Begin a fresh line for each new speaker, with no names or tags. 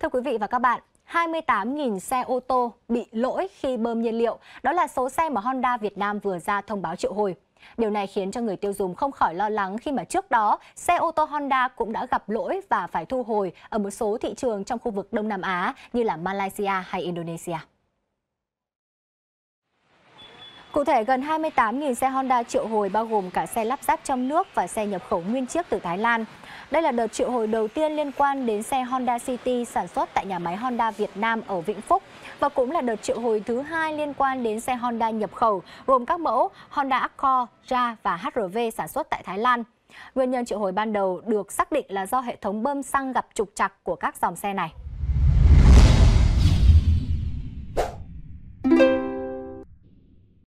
Thưa quý vị và các bạn, 28.000 xe ô tô bị lỗi khi bơm nhiên liệu. Đó là số xe mà Honda Việt Nam vừa ra thông báo triệu hồi. Điều này khiến cho người tiêu dùng không khỏi lo lắng khi mà trước đó xe ô tô Honda cũng đã gặp lỗi và phải thu hồi ở một số thị trường trong khu vực Đông Nam Á như là Malaysia hay Indonesia. Cụ thể, gần 28.000 xe Honda triệu hồi bao gồm cả xe lắp ráp trong nước và xe nhập khẩu nguyên chiếc từ Thái Lan. Đây là đợt triệu hồi đầu tiên liên quan đến xe Honda City sản xuất tại nhà máy Honda Việt Nam ở Vĩnh Phúc và cũng là đợt triệu hồi thứ hai liên quan đến xe Honda nhập khẩu gồm các mẫu Honda Accord, RA và HRV sản xuất tại Thái Lan. Nguyên nhân triệu hồi ban đầu được xác định là do hệ thống bơm xăng gặp trục trặc của các dòng xe này.